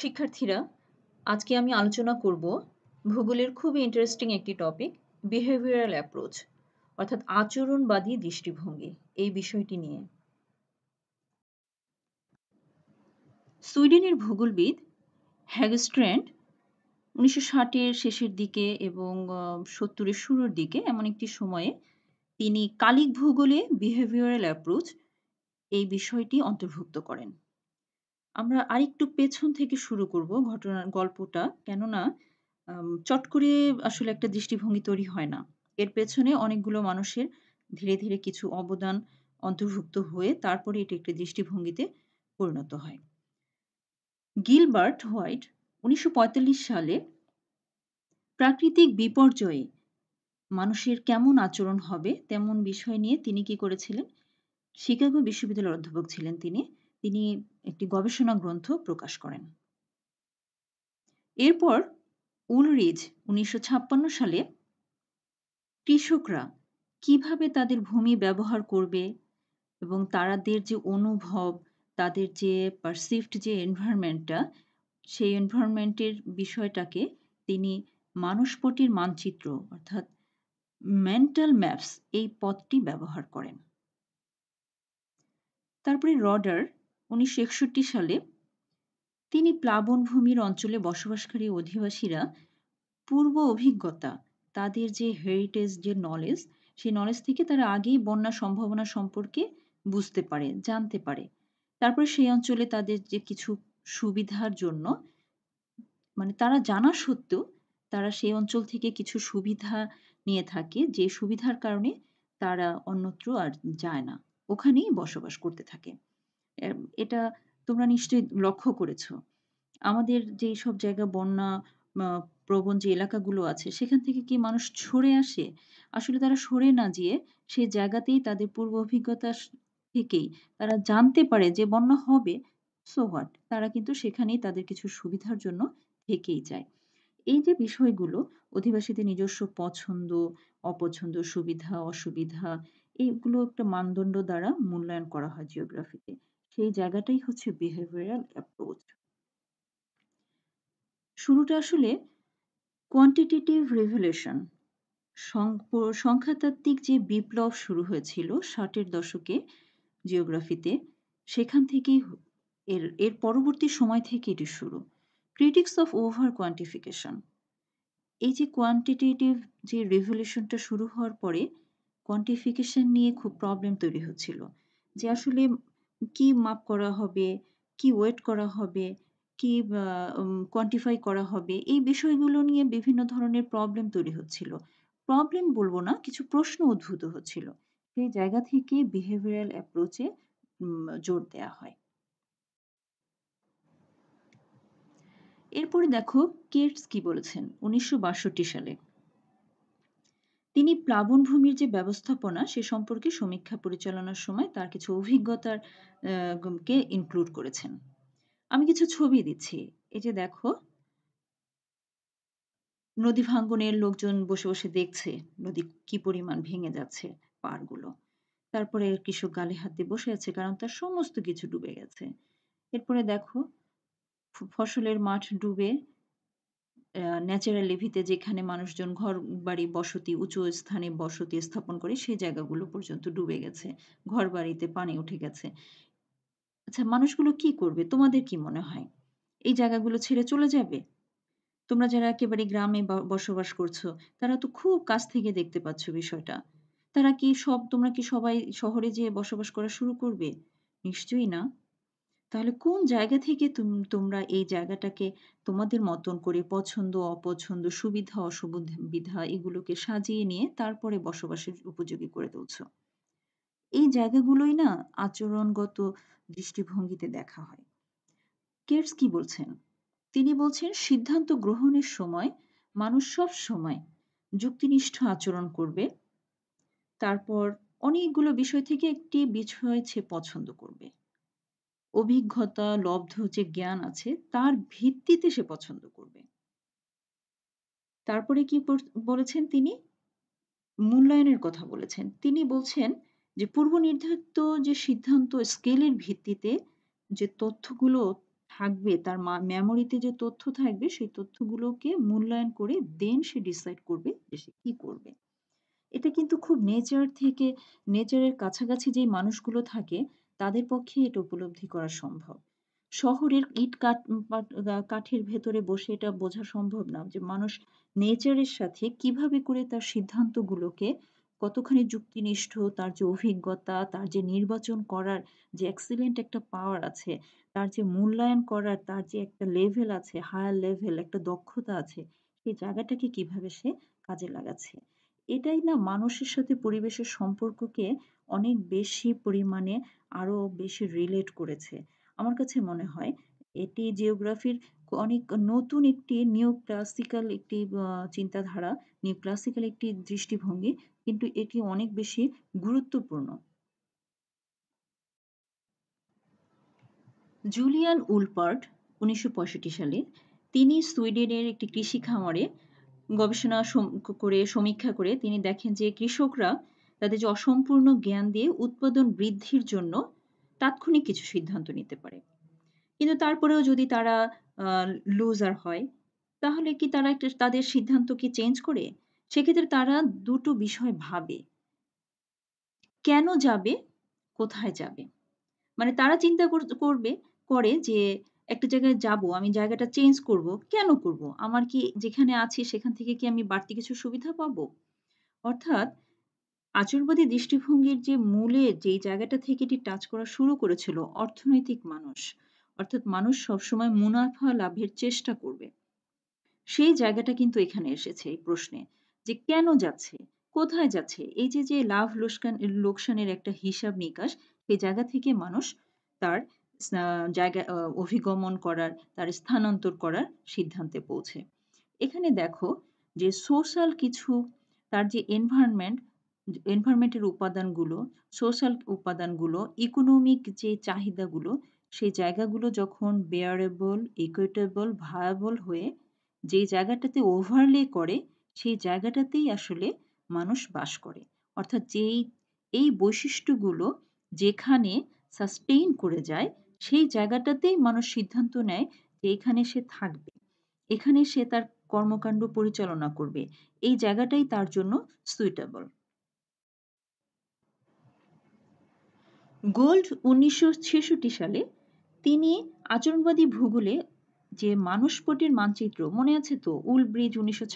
শিক্ষার্থীরা আজকে আমি আলোচনা করব ভূগোলের খুবই ইন্টারেস্টিং একটি টপিক বিহেভিয়ারাল অ্যাপ্রোচ অর্থাৎ আচরণবাদী দৃষ্টিভঙ্গি এই বিষয়টি নিয়ে সুইডেনের ভূগোলবিদ হ্যাগস্ট্র্যান্ড উনিশশো ষাটের শেষের দিকে এবং সত্তরের শুরুর দিকে এমন একটি সময়ে তিনি কালিক ভূগোলে বিহেভিয়ারাল অ্যাপ্রোচ এই বিষয়টি অন্তর্ভুক্ত করেন আমরা আরেকটু পেছন থেকে শুরু করব ঘটনার গল্পটা কেননা চট করে আসলে একটা দৃষ্টিভঙ্গি তৈরি হয় না এর পেছনে অনেকগুলো মানুষের ধীরে ধীরে কিছু অবদান অন্তর্ভুক্ত হয়ে তারপরে এটি একটি দৃষ্টিভঙ্গিতে পরিণত হয় গিলবার্ট হোয়াইট উনিশশো সালে প্রাকৃতিক বিপর্যয়ে মানুষের কেমন আচরণ হবে তেমন বিষয় নিয়ে তিনি কি করেছিলেন শিকাগো বিশ্ববিদ্যালয়ের অধ্যাপক ছিলেন তিনি তিনি একটি গবেষণা গ্রন্থ প্রকাশ করেন এরপর উলরিজ উনিশশো সালে কৃষকরা কিভাবে তাদের ভূমি ব্যবহার করবে এবং তারাদের যে অনুভব তাদের যে পারসিভড যে এনভায়রনমেন্টটা সেই এনভায়রনমেন্টের বিষয়টাকে তিনি মানুষপটির মানচিত্র অর্থাৎ মেন্টাল ম্যাপস এই পদটি ব্যবহার করেন তারপরে রডার উনিশশো সালে তিনি প্লাবনভূমির অঞ্চলে বসবাসকারী অধিবাসীরা পূর্ব অভিজ্ঞতা তাদের যে হেরিটেজ যে নলেজ সেই নলেজ থেকে তারা আগেই বন্যা সম্ভাবনা সম্পর্কে বুঝতে পারে জানতে পারে তারপরে সেই অঞ্চলে তাদের যে কিছু সুবিধার জন্য মানে তারা জানা সত্ত্বেও তারা সেই অঞ্চল থেকে কিছু সুবিধা নিয়ে থাকে যে সুবিধার কারণে তারা অন্যত্র আর যায় না ওখানেই বসবাস করতে থাকে এটা তোমরা নিশ্চয়ই লক্ষ্য করেছো আমাদের যেই সব জায়গা বন্যা প্রবণ যে এলাকাগুলো আছে সেখান থেকে কি মানুষ সরে আসে আসলে তারা সরে না গিয়ে সেই জায়গাতেই তাদের পূর্ব অভিজ্ঞতা থেকেই তারা জানতে পারে যে বন্যা হবে সো হোয়াট তারা কিন্তু সেখানেই তাদের কিছু সুবিধার জন্য থেকেই যায় এই যে বিষয়গুলো অধিবাসীদের নিজস্ব পছন্দ অপছন্দ সুবিধা অসুবিধা এইগুলো একটা মানদণ্ড দ্বারা মূল্যায়ন করা হয় জিওগ্রাফিতে সেই জায়গাটাই হচ্ছে বিহেভিয়ারাল অ্যাপ্রোচ শুরুটা আসলে কোয়ান্টিটেটিভ রেভুলেশন সংখ্যাতাত্ত্বিক যে বিপ্লব শুরু হয়েছিল ষাটের দশকে জিওগ্রাফিতে সেখান থেকেই এর এর পরবর্তী সময় থেকে এটি শুরু ক্রিটিক্স অফ ওভার কোয়ান্টিফিকেশন এই যে কোয়ান্টিটেটিভ যে রেভলিউশনটা শুরু হওয়ার পরে কোয়ান্টিফিকেশন নিয়ে খুব প্রবলেম তৈরি হচ্ছিল যে আসলে কি মাপ করা হবে কি ওয়েট করা হবে কি কোয়ান্টিফাই করা হবে এই বিষয়গুলো নিয়ে বিভিন্ন ধরনের প্রবলেম তৈরি হচ্ছিল প্রবলেম বলবো না কিছু প্রশ্ন উদ্ভূত হচ্ছিল সেই জায়গা থেকে বিহেভিয়ারাল অ্যাপ্রোচে জোর দেয়া হয় এরপরে দেখো কেটস কি বলেছেন উনিশশো সালে তিনি প্লাবনভূমির যে ব্যবস্থাপনা সে সম্পর্কে সমীক্ষা পরিচালনার সময় তার কিছু অভিজ্ঞতার কে ইনক্লুড করেছেন আমি কিছু ছবি দিচ্ছি এই যে দেখো নদী ভাঙ্গনের লোকজন বসে বসে দেখছে নদী কি পরিমাণ ভেঙে যাচ্ছে পারগুলো তারপরে কৃষক গালে হাত দিয়ে বসে আছে কারণ তার সমস্ত কিছু ডুবে গেছে এরপরে দেখো ফসলের মাঠ ডুবে ন্যাচারাল লিভিতে যেখানে মানুষজন ঘর বাড়ি বসতি উঁচু স্থানে বসতি স্থাপন করে সেই জায়গাগুলো পর্যন্ত ডুবে গেছে ঘর বাড়িতে পানি উঠে গেছে আচ্ছা মানুষগুলো কি করবে তোমাদের কি মনে হয় এই জায়গাগুলো ছেড়ে চলে যাবে তোমরা যারা একেবারে গ্রামে বসবাস করছো তারা তো খুব কাছ থেকে দেখতে পাচ্ছ বিষয়টা তারা কি সব তোমরা কি সবাই শহরে যেয়ে বসবাস করা শুরু করবে নিশ্চয়ই না তাহলে কোন জায়গা থেকে তোমরা এই জায়গাটাকে তোমাদের মতন করে পছন্দ অপছন্দ সুবিধা অসুবিধা এগুলোকে সাজিয়ে নিয়ে তারপরে বসবাসের উপযোগী করে তুলছো এই জায়গাগুলোই না আচরণগত দৃষ্টিভঙ্গিতে দেখা হয় কেটস কি বলছেন তিনি বলছেন সিদ্ধান্ত গ্রহণের সময় মানুষ সব সময় যুক্তিনিষ্ঠ আচরণ করবে তারপর অনেকগুলো বিষয় থেকে একটি বিষয় সে পছন্দ করবে অভিজ্ঞতা লব্ধ যে জ্ঞান আছে তার ভিত্তিতে সে পছন্দ করবে তারপরে কি বলেছেন তিনি মূল্যায়নের কথা বলেছেন তিনি বলছেন যে পূর্ব নির্ধারিত যে সিদ্ধান্ত স্কেলের ভিত্তিতে যে তথ্যগুলো থাকবে তার মেমোরিতে যে তথ্য থাকবে সেই তথ্যগুলোকে মূল্যায়ন করে দেন সে ডিসাইড করবে যে সে কি করবে এটা কিন্তু খুব নেচার থেকে নেচারের কাছাকাছি যে মানুষগুলো থাকে তাদের পক্ষে এটা উপলব্ধি করা সম্ভব শহরের ইট কাঠ কাঠের ভেতরে বসে এটা বোঝা সম্ভব না যে মানুষ নেচারের সাথে কিভাবে করে তার সিদ্ধান্তগুলোকে কতখানি যুক্তিনিষ্ঠ তার যে অভিজ্ঞতা তার যে নির্বাচন করার যে এক্সিলেন্ট একটা পাওয়ার আছে তার যে মূল্যায়ন করার তার যে একটা লেভেল আছে হায়ার লেভেল একটা দক্ষতা আছে সেই জায়গাটাকে কিভাবে সে কাজে লাগাচ্ছে এটাই না মানুষের সাথে পরিবেশের সম্পর্ককে অনেক বেশি পরিমাণে আরও বেশি রিলেট করেছে আমার কাছে মনে হয় এটি জিওগ্রাফির অনেক নতুন একটি নিউ ক্লাসিক্যাল একটি চিন্তাধারা নিউ ক্লাসিক্যাল একটি দৃষ্টিভঙ্গি কিন্তু এটি অনেক বেশি গুরুত্বপূর্ণ জুলিয়ান উলপার্ট উনিশশো সালে তিনি সুইডেনের একটি কৃষি খামারে গবেষণা করে সমীক্ষা করে তিনি দেখেন যে কৃষকরা তাদের যে অসম্পূর্ণ জ্ঞান দিয়ে উৎপাদন বৃদ্ধির জন্য তাৎক্ষণিক কিছু সিদ্ধান্ত নিতে পারে কিন্তু তারপরেও যদি তারা লুজার হয় তাহলে কি তারা একটা তাদের সিদ্ধান্ত কি চেঞ্জ করে সেক্ষেত্রে তারা দুটো বিষয় ভাবে কেন যাবে কোথায় যাবে মানে তারা চিন্তা করবে করে যে একটা জায়গায় যাব আমি জায়গাটা চেঞ্জ করব কেন করব আমার কি যেখানে আছি সেখান থেকে কি আমি বাড়তি কিছু সুবিধা পাব অর্থাৎ আচরবাদী দৃষ্টিভঙ্গির যে মূলে যেই জায়গাটা থেকে এটি টাচ করা শুরু করেছিল অর্থনৈতিক মানুষ অর্থাৎ মানুষ সবসময় মুনাফা লাভের চেষ্টা করবে সেই জায়গাটা কিন্তু এখানে এসেছে এই প্রশ্নে যে কেন যাচ্ছে কোথায় যাচ্ছে এই যে যে লাভ লোকসান লোকসানের একটা হিসাব নিকাশ সেই জায়গা থেকে মানুষ তার জায়গা অভিগমন করার তার স্থানান্তর করার সিদ্ধান্তে পৌঁছে এখানে দেখো যে সোশ্যাল কিছু তার যে এনভায়রনমেন্ট এনভায়রনমেন্টের উপাদানগুলো সোশ্যাল উপাদানগুলো ইকোনমিক যে চাহিদাগুলো সেই জায়গাগুলো যখন বেয়ারেবল ইকুইটেবল ভায়াবল হয়ে যে জায়গাটাতে ওভারলে করে সেই জায়গাটাতেই আসলে মানুষ বাস করে অর্থাৎ যেই এই বৈশিষ্ট্যগুলো যেখানে সাস্টেইন করে যায় সেই জায়গাটাতেই মানুষ সিদ্ধান্ত নেয় যে এখানে সে থাকবে এখানে সে তার কর্মকাণ্ড পরিচালনা করবে এই জায়গাটাই তার জন্য সুইটেবল গোল্ড উনিশশো সালে তিনি আচরণবাদী ভূগোলে যে মানসপটির মানচিত্র মনে আছে তো উল ব্রিজ উনিশশো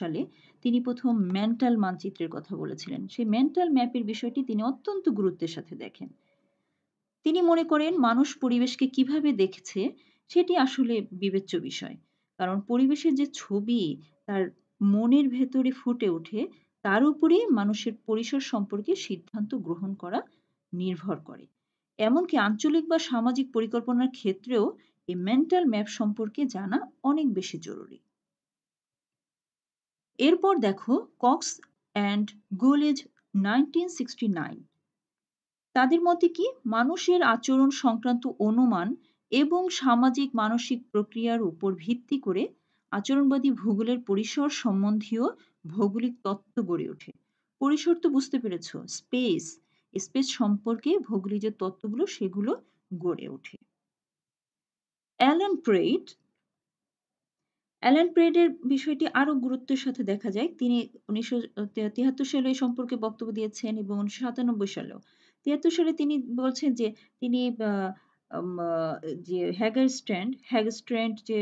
সালে তিনি প্রথম মেন্টাল মানচিত্রের কথা বলেছিলেন সেই মেন্টাল ম্যাপের বিষয়টি তিনি অত্যন্ত গুরুত্বের সাথে দেখেন তিনি মনে করেন মানুষ পরিবেশকে কিভাবে দেখছে সেটি আসলে বিবেচ্য বিষয় কারণ পরিবেশের যে ছবি তার মনের ভেতরে ফুটে ওঠে তার উপরে মানুষের পরিসর সম্পর্কে সিদ্ধান্ত গ্রহণ করা নির্ভর করে এমনকি আঞ্চলিক বা সামাজিক পরিকল্পনার ক্ষেত্রেও এই মেন্টাল ম্যাপ সম্পর্কে জানা অনেক বেশি জরুরি এরপর দেখো কক্স অ্যান্ড গোলেজ নাইনটিন সিক্সটি নাইন তাদের মতে কি মানুষের আচরণ সংক্রান্ত অনুমান এবং সামাজিক মানসিক প্রক্রিয়ার উপর ভিত্তি করে আচরণবাদী ভূগোলের পরিসর সম্বন্ধীয় ভৌগোলিক তত্ত্ব গড়ে ওঠে পরিসর তো বুঝতে পেরেছ স্পেস স্পেস সম্পর্কে ভৌগোলিক যে তত্ত্বগুলো সেগুলো গড়ে ওঠে অ্যালেন প্রেড অ্যালান প্রেডের বিষয়টি আরও গুরুত্বের সাথে দেখা যায় তিনি উনিশশো তিয়াত্তর সালে সম্পর্কে বক্তব্য দিয়েছেন এবং উনিশশো সাতানব্বই সালেও তিয়াত্তর সালে তিনি বলছেন যে তিনি যে হ্যাগার হ্যাগার স্ট্যান্ড যে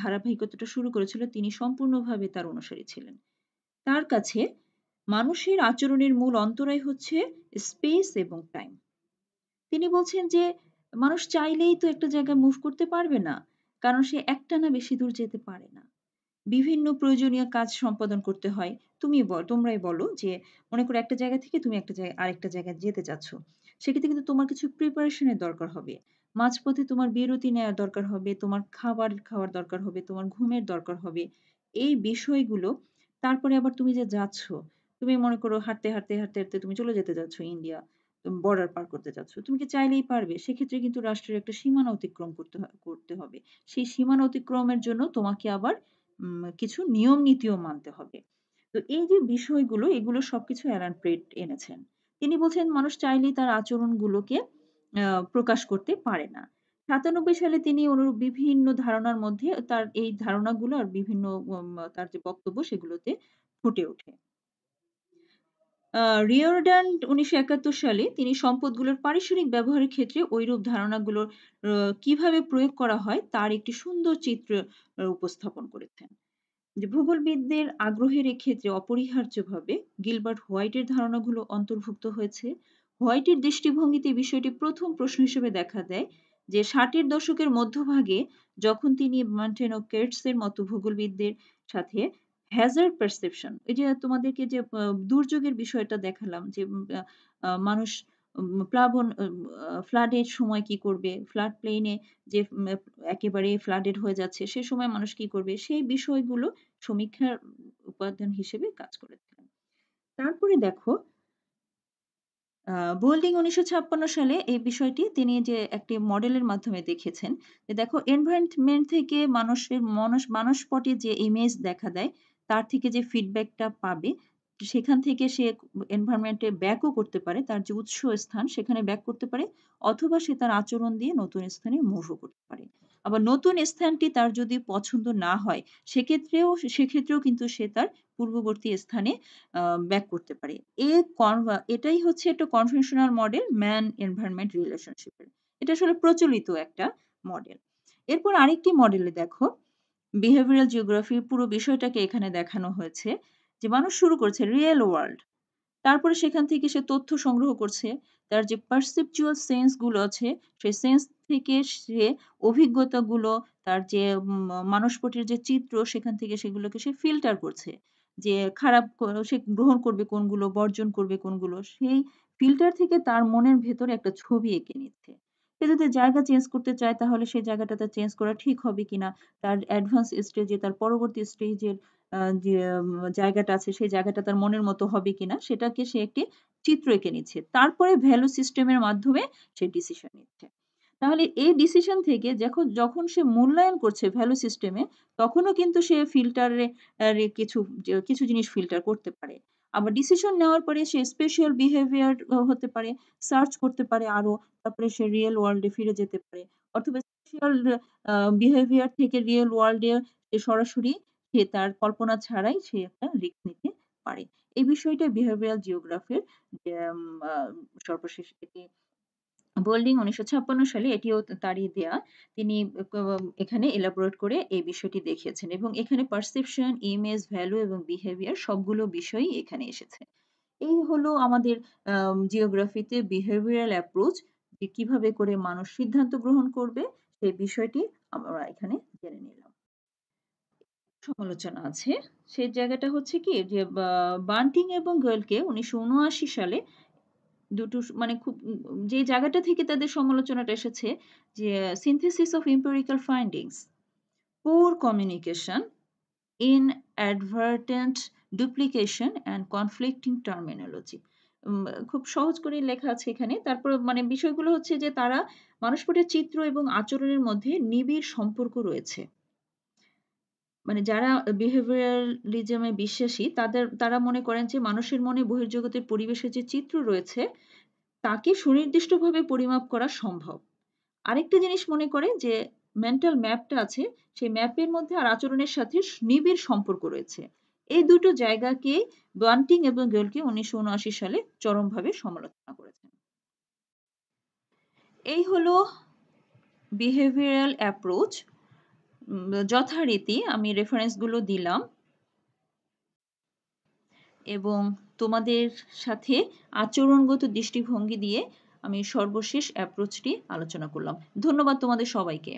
ধারাবাহিকতাটা শুরু করেছিল তিনি সম্পূর্ণভাবে তার অনুসারী ছিলেন তার কাছে মানুষের আচরণের মূল অন্তরায় হচ্ছে স্পেস এবং টাইম তিনি বলছেন যে মানুষ চাইলেই তো একটা জায়গায় মুভ করতে পারবে না কারণ সে একটানা বেশি দূর যেতে পারে না বিভিন্ন প্রয়োজনীয় কাজ সম্পাদন করতে হয় তুমি তোমরাই বলো যে মনে করো একটা জায়গা থেকে তুমি একটা জায়গায় আরেকটা জায়গায় যেতে চাচ্ছ সেক্ষেত্রে কিন্তু তোমার কিছু প্রিপারেশনের দরকার হবে মাঝপথে তোমার বিরতি নেওয়ার দরকার হবে তোমার খাবার খাওয়ার দরকার হবে তোমার ঘুমের দরকার হবে এই বিষয়গুলো তারপরে আবার তুমি যে যাচ্ছ তুমি মনে করো হাঁটতে হাঁটতে হাঁটতে হাঁটতে তুমি চলে যেতে যাচ্ছ ইন্ডিয়া বর্ডার পার করতে যাচ্ছ তুমি কি চাইলেই পারবে সেক্ষেত্রে কিন্তু রাষ্ট্রের একটা সীমানা অতিক্রম করতে করতে হবে সেই সীমানা অতিক্রমের জন্য তোমাকে আবার কিছু নিয়ম নীতিও মানতে হবে তো এই যে বিষয়গুলো এগুলো সবকিছু অ্যালান প্রেট এনেছেন তিনি বলছেন মানুষ চাইলেই তার আচরণগুলোকে প্রকাশ করতে পারে না সাতানব্বই সালে তিনি অনুরূপ বিভিন্ন ধারণার মধ্যে তার এই ধারণাগুলো আর বিভিন্ন তার যে বক্তব্য সেগুলোতে ফুটে ওঠে রিওর্ডান উনিশশো একাত্তর সালে তিনি সম্পদগুলোর পারিশ্রমিক ব্যবহারের ক্ষেত্রে ঐরূপ ধারণাগুলোর কিভাবে প্রয়োগ করা হয় তার একটি সুন্দর চিত্র উপস্থাপন করেছেন যে ভূগোলবিদদের আগ্রহের ক্ষেত্রে অপরিহার্যভাবে গিলবার্ট হোয়াইটের ধারণাগুলো অন্তর্ভুক্ত হয়েছে হোয়াইটের দৃষ্টিভঙ্গিতে বিষয়টি প্রথম প্রশ্ন হিসেবে দেখা দেয় যে ষাটের দশকের মধ্যভাগে যখন তিনি মান্টেনো কেটসের মতো ভূগোলবিদদের সাথে হ্যাজার্ড পারসেপশন এই যে তোমাদেরকে যে দুর্যোগের বিষয়টা দেখালাম যে মানুষ প্লাবন ফ্লাডের সময় কি করবে ফ্লাড প্লেনে যে একেবারে ফ্লাডেড হয়ে যাচ্ছে সে সময় মানুষ কি করবে সেই বিষয়গুলো সমীক্ষার উপাদান হিসেবে কাজ করে থাকেন তারপরে দেখো বোল্ডিং উনিশশো সালে এই বিষয়টি তিনি যে একটি মডেলের মাধ্যমে দেখেছেন যে দেখো এনভায়রনমেন্ট থেকে মানুষের মানুষ মানসপটে যে ইমেজ দেখা দেয় তার থেকে যে ফিডব্যাকটা পাবে সেখান থেকে সে এনভায়রনমেন্টে ব্যাকও করতে পারে তার যে উৎস স্থান সেখানে ব্যাক করতে পারে অথবা সে তার আচরণ দিয়ে নতুন স্থানে মুভও করতে পারে আবার নতুন স্থানটি তার যদি পছন্দ না হয় সেক্ষেত্রেও সেক্ষেত্রেও কিন্তু সে তার পূর্ববর্তী স্থানে ব্যাক করতে পারে এ এটাই হচ্ছে একটা কনভেনশনাল মডেল ম্যান এনভায়রনমেন্ট রিলেশনশিপের এটা আসলে প্রচলিত একটা মডেল এরপর আরেকটি মডেলে দেখো বিহেভিয়ারাল জিওগ্রাফির পুরো বিষয়টাকে এখানে দেখানো হয়েছে যে মানুষ শুরু করছে রিয়েল ওয়ার্ল্ড তারপরে সেখান থেকে সে তথ্য সংগ্রহ করছে তার যে পারসেপচুয়াল সেন্সগুলো আছে সেই সেন্স থেকে সে অভিজ্ঞতাগুলো তার যে মানসপটির যে চিত্র সেখান থেকে সেগুলোকে সে ফিল্টার করছে যে খারাপ সে গ্রহণ করবে কোনগুলো বর্জন করবে কোনগুলো সেই ফিল্টার থেকে তার মনের ভেতরে একটা ছবি এঁকে নিচ্ছে সে যদি জায়গা চেঞ্জ করতে চায় তাহলে সেই জায়গাটা তার চেঞ্জ করা ঠিক হবে কিনা তার অ্যাডভান্স স্টেজে তার পরবর্তী স্টেজের যে জায়গাটা আছে সেই জায়গাটা তার মনের মতো হবে কিনা সেটাকে সে একটি চিত্র এঁকে নিচ্ছে তারপরে ভ্যালু সিস্টেমের মাধ্যমে সে ডিসিশন নিচ্ছে তাহলে এই ডিসিশন থেকে যখন যখন সে মূল্যায়ন করছে ভ্যালু সিস্টেমে তখনও কিন্তু সে ফিল্টারে কিছু কিছু জিনিস ফিল্টার করতে পারে আবার ডিসিশন নেওয়ার পরে সে স্পেশাল বিহেভিয়ার হতে পারে সার্চ করতে পারে আরো তারপরে সে রিয়েল ওয়ার্ল্ডে ফিরে যেতে পারে অথবা স্পেশাল বিহেভিয়ার থেকে রিয়েল ওয়ার্ল্ডে সে সরাসরি সে তার কল্পনা ছাড়াই সে একটা রিক্স নিতে পারে এই বিষয়টা বিহেভিয়ার জিওগ্রাফির সর্বশেষ এটি বোল্ডিং উনিশশো সালে এটিও তারই দেয়া তিনি এখানে এলাবোরেট করে এই বিষয়টি দেখিয়েছেন এবং এখানে পারসেপশন ইমেজ ভ্যালু এবং বিহেভিয়ার সবগুলো বিষয়ই এখানে এসেছে এই হলো আমাদের জিওগ্রাফিতে বিহেভিয়ারাল অ্যাপ্রোচ যে কীভাবে করে মানুষ সিদ্ধান্ত গ্রহণ করবে সেই বিষয়টি আমরা এখানে জেনে নিলাম সমালোচনা আছে সেই জায়গাটা হচ্ছে কি যে বান্টিং এবং গার্লকে উনিশশো সালে দুটো মানে খুব যে জায়গাটা থেকে তাদের সমালোচনাটা এসেছে যে synthesis of empirical findings poor communication inadvertent duplication and conflicting terminology খুব সহজ করে লেখা আছে এখানে তারপর মানে বিষয়গুলো হচ্ছে যে তারা মানুষ চিত্র এবং আচরণের মধ্যে নিবিড় সম্পর্ক রয়েছে মানে যারা বিহেভিয়ারালিজমে বিশ্বাসী তাদের তারা মনে করেন যে মানুষের মনে বহির্জগতের পরিবেশের যে চিত্র রয়েছে তাকে সুনির্দিষ্টভাবে পরিমাপ করা সম্ভব আরেকটা জিনিস মনে করে যে মেন্টাল ম্যাপটা আছে সেই ম্যাপের মধ্যে আর আচরণের সাথে নিবিড় সম্পর্ক রয়েছে এই দুটো জায়গাকে ব্লান্টিং এবং গেলকে উনিশশো সালে চরমভাবে সমালোচনা করেছেন এই হলো বিহেভিয়ারাল অ্যাপ্রোচ যথারীতি আমি রেফারেন্সগুলো দিলাম এবং তোমাদের সাথে আচরণগত দৃষ্টিভঙ্গি দিয়ে আমি সর্বশেষ অ্যাপ্রোচটি আলোচনা করলাম ধন্যবাদ তোমাদের সবাইকে